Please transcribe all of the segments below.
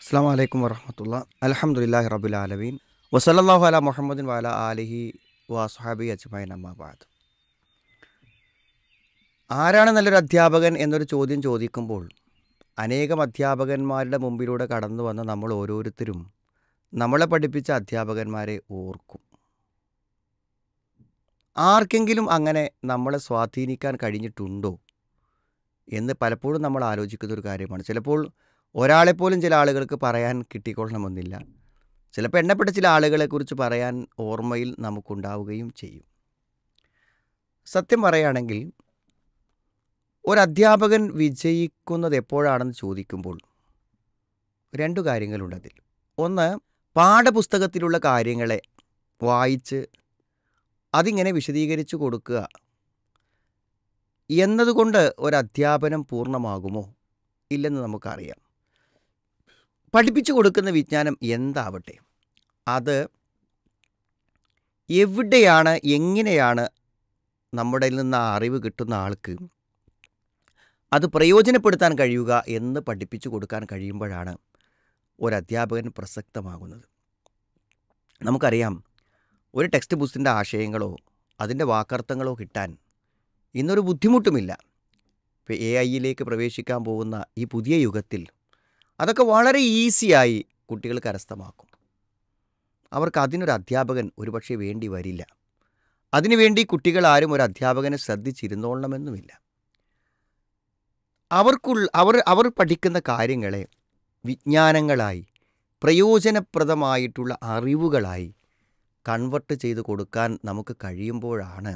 അസ്സാം വലൈക്കും വരഹമത്തുള്ള അലഹമുല്ലാഹി റബുൽ ആലമീൻ വസലല്ലാഹു അല മുഹമ്മദിൻ വാല ആലിഹി വാസുഹാബി അജ്മൈൻ അമ്മാബാദ് ആരാണ് നല്ലൊരു അധ്യാപകൻ എന്നൊരു ചോദ്യം ചോദിക്കുമ്പോൾ അനേകം അധ്യാപകന്മാരുടെ മുമ്പിലൂടെ കടന്നു വന്ന നമ്മൾ ഓരോരുത്തരും നമ്മളെ പഠിപ്പിച്ച അധ്യാപകന്മാരെ ഓർക്കും ആർക്കെങ്കിലും അങ്ങനെ നമ്മളെ സ്വാധീനിക്കാൻ കഴിഞ്ഞിട്ടുണ്ടോ എന്ന് പലപ്പോഴും നമ്മൾ ആലോചിക്കുന്ന ഒരു കാര്യമാണ് ചിലപ്പോൾ ഒരാളെപ്പോലും ചില ആളുകൾക്ക് പറയാൻ കിട്ടിക്കൊള്ളണമെന്നില്ല ചിലപ്പോൾ എണ്ണപ്പെട്ട ചില ആളുകളെക്കുറിച്ച് പറയാൻ ഓർമ്മയിൽ നമുക്കുണ്ടാവുകയും ചെയ്യും സത്യം പറയുകയാണെങ്കിൽ ഒരധ്യാപകൻ വിജയിക്കുന്നത് എപ്പോഴാണെന്ന് ചോദിക്കുമ്പോൾ രണ്ടു കാര്യങ്ങളുണ്ട് അതിൽ ഒന്ന് പാഠപുസ്തകത്തിലുള്ള കാര്യങ്ങളെ വായിച്ച് അതിങ്ങനെ വിശദീകരിച്ചു കൊടുക്കുക എന്നതുകൊണ്ട് ഒരധ്യാപനം പൂർണ്ണമാകുമോ ഇല്ലെന്ന് നമുക്കറിയാം പഠിപ്പിച്ചു കൊടുക്കുന്ന വിജ്ഞാനം എന്താവട്ടെ അത് എവിടെയാണ് എങ്ങനെയാണ് നമ്മുടെ നിന്ന് ആ അറിവ് കിട്ടുന്ന ആൾക്ക് അത് പ്രയോജനപ്പെടുത്താൻ കഴിയുക എന്ന് പഠിപ്പിച്ചു കൊടുക്കാൻ കഴിയുമ്പോഴാണ് ഒരു പ്രസക്തമാകുന്നത് നമുക്കറിയാം ഒരു ടെക്സ്റ്റ് ബുക്സിൻ്റെ ആശയങ്ങളോ അതിൻ്റെ വാക്കർത്ഥങ്ങളോ കിട്ടാൻ ഇന്നൊരു ബുദ്ധിമുട്ടുമില്ല ഇപ്പോൾ എ ഐയിലേക്ക് പ്രവേശിക്കാൻ പോകുന്ന ഈ പുതിയ യുഗത്തിൽ അതൊക്കെ വളരെ ഈസിയായി കുട്ടികൾ കരസ്ഥമാക്കും അവർക്ക് അതിനൊരു അധ്യാപകൻ ഒരുപക്ഷെ വേണ്ടി വരില്ല അതിനുവേണ്ടി കുട്ടികൾ ആരും ഒരു അധ്യാപകനെ ശ്രദ്ധിച്ചിരുന്നോളണമെന്നുമില്ല അവർക്കുള്ള അവർ അവർ പഠിക്കുന്ന കാര്യങ്ങളെ വിജ്ഞാനങ്ങളായി പ്രയോജനപ്രദമായിട്ടുള്ള അറിവുകളായി കൺവെർട്ട് ചെയ്ത് കൊടുക്കാൻ നമുക്ക് കഴിയുമ്പോഴാണ്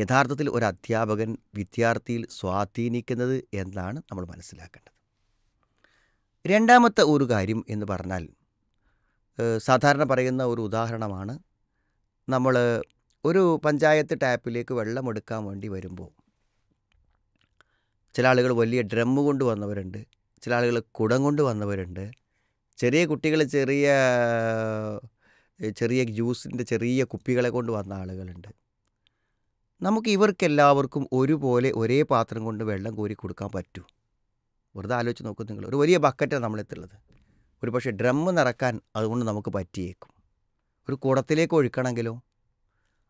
യഥാർത്ഥത്തിൽ ഒരു അധ്യാപകൻ വിദ്യാർത്ഥിയിൽ സ്വാധീനിക്കുന്നത് എന്നാണ് നമ്മൾ മനസ്സിലാക്കേണ്ടത് രണ്ടാമത്തെ ഒരു കാര്യം എന്ന് പറഞ്ഞാൽ സാധാരണ പറയുന്ന ഒരു ഉദാഹരണമാണ് നമ്മൾ ഒരു പഞ്ചായത്ത് ടാപ്പിലേക്ക് വെള്ളമെടുക്കാൻ വേണ്ടി വരുമ്പോൾ ചില ആളുകൾ വലിയ ഡ്രം കൊണ്ട് വന്നവരുണ്ട് ചില ആളുകൾ കുടം കൊണ്ട് വന്നവരുണ്ട് ചെറിയ കുട്ടികൾ ചെറിയ ചെറിയ ജ്യൂസിൻ്റെ ചെറിയ കുപ്പികളെ കൊണ്ട് വന്ന ആളുകളുണ്ട് നമുക്ക് ഇവർക്കെല്ലാവർക്കും ഒരുപോലെ ഒരേ പാത്രം കൊണ്ട് വെള്ളം കോരി കൊടുക്കാൻ പറ്റൂ വെറുതെ ആലോചിച്ച് നോക്കും നിങ്ങൾ ഒരു വലിയ ബക്കറ്റാണ് നമ്മളെത്തുള്ളത് ഒരു പക്ഷേ ഡ്രമ്മ് നിറക്കാൻ അതുകൊണ്ട് നമുക്ക് പറ്റിയേക്കും ഒരു കുടത്തിലേക്ക് ഒഴിക്കണമെങ്കിലോ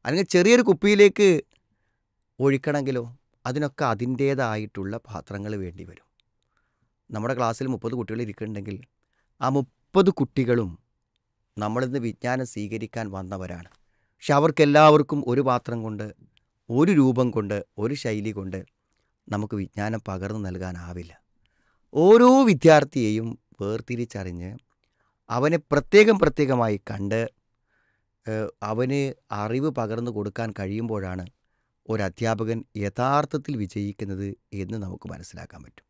അല്ലെങ്കിൽ ചെറിയൊരു കുപ്പിയിലേക്ക് ഒഴിക്കണമെങ്കിലോ അതിനൊക്കെ അതിൻ്റേതായിട്ടുള്ള പാത്രങ്ങൾ വേണ്ടി വരും നമ്മുടെ ക്ലാസ്സിൽ മുപ്പത് കുട്ടികൾ ഇരിക്കുന്നുണ്ടെങ്കിൽ ആ മുപ്പത് കുട്ടികളും നമ്മളിന്ന് വിജ്ഞാനം സ്വീകരിക്കാൻ വന്നവരാണ് പക്ഷെ അവർക്കെല്ലാവർക്കും ഒരു പാത്രം കൊണ്ട് ഒരു രൂപം കൊണ്ട് ഒരു ശൈലി കൊണ്ട് നമുക്ക് വിജ്ഞാനം പകർന്നു നൽകാനാവില്ല ഓരോ വിദ്യാർത്ഥിയെയും വേർതിരിച്ചറിഞ്ഞ് അവനെ പ്രത്യേകം പ്രത്യേകമായി കണ്ട് അവന് അറിവ് പകർന്നു കൊടുക്കാൻ കഴിയുമ്പോഴാണ് ഒരു അധ്യാപകൻ യഥാർത്ഥത്തിൽ വിജയിക്കുന്നത് എന്ന് നമുക്ക് മനസ്സിലാക്കാൻ പറ്റും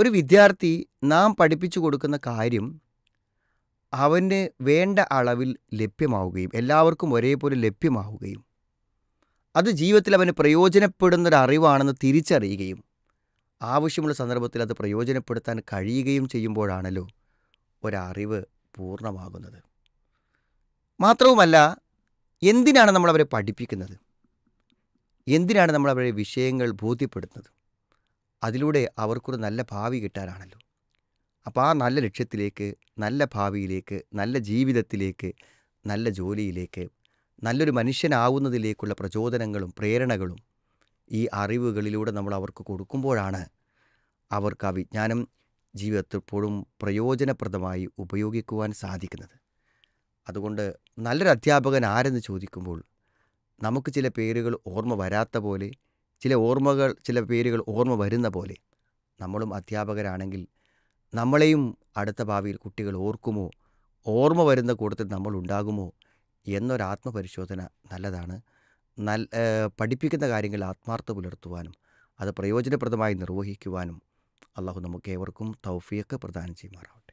ഒരു വിദ്യാർത്ഥി നാം പഠിപ്പിച്ചു കൊടുക്കുന്ന കാര്യം അവന് വേണ്ട അളവിൽ ലഭ്യമാവുകയും എല്ലാവർക്കും ഒരേപോലെ ലഭ്യമാവുകയും അത് ജീവിതത്തിൽ അവന് പ്രയോജനപ്പെടുന്ന ഒരു അറിവാണെന്ന് തിരിച്ചറിയുകയും ആവശ്യമുള്ള സന്ദർഭത്തിൽ അത് പ്രയോജനപ്പെടുത്താൻ കഴിയുകയും ചെയ്യുമ്പോഴാണല്ലോ ഒരറിവ് പൂർണ്ണമാകുന്നത് മാത്രവുമല്ല എന്തിനാണ് നമ്മൾ അവരെ പഠിപ്പിക്കുന്നത് എന്തിനാണ് നമ്മൾ അവരെ വിഷയങ്ങൾ ബോധ്യപ്പെടുന്നത് അതിലൂടെ അവർക്കൊരു നല്ല ഭാവി കിട്ടാനാണല്ലോ അപ്പോൾ ആ നല്ല ലക്ഷ്യത്തിലേക്ക് നല്ല ഭാവിയിലേക്ക് നല്ല ജീവിതത്തിലേക്ക് നല്ല ജോലിയിലേക്ക് നല്ലൊരു മനുഷ്യനാവുന്നതിലേക്കുള്ള പ്രചോദനങ്ങളും പ്രേരണകളും ഈ അറിവുകളിലൂടെ നമ്മൾ അവർക്ക് കൊടുക്കുമ്പോഴാണ് അവർക്ക് ആ വിജ്ഞാനം ജീവിതത്തിപ്പോഴും പ്രയോജനപ്രദമായി ഉപയോഗിക്കുവാൻ സാധിക്കുന്നത് അതുകൊണ്ട് നല്ലൊരു അധ്യാപകൻ ആരെന്ന് ചോദിക്കുമ്പോൾ നമുക്ക് ചില പേരുകൾ ഓർമ്മ വരാത്ത പോലെ ചില ഓർമ്മകൾ ചില പേരുകൾ ഓർമ്മ വരുന്ന പോലെ നമ്മളും അധ്യാപകരാണെങ്കിൽ നമ്മളെയും അടുത്ത ഭാവിയിൽ കുട്ടികൾ ഓർക്കുമോ ഓർമ്മ വരുന്ന കൂട്ടത്തിൽ നമ്മൾ ഉണ്ടാകുമോ എന്നൊരാത്മപരിശോധന നല്ലതാണ് നല്ല പഠിപ്പിക്കുന്ന കാര്യങ്ങൾ ആത്മാർത്ഥ പുലർത്തുവാനും അത് പ്രയോജനപ്രദമായി നിർവഹിക്കുവാനും അള്ളാഹു നമുക്ക് ഏവർക്കും തൗഫിയൊക്കെ പ്രദാനം ചെയ്യുമാറാവും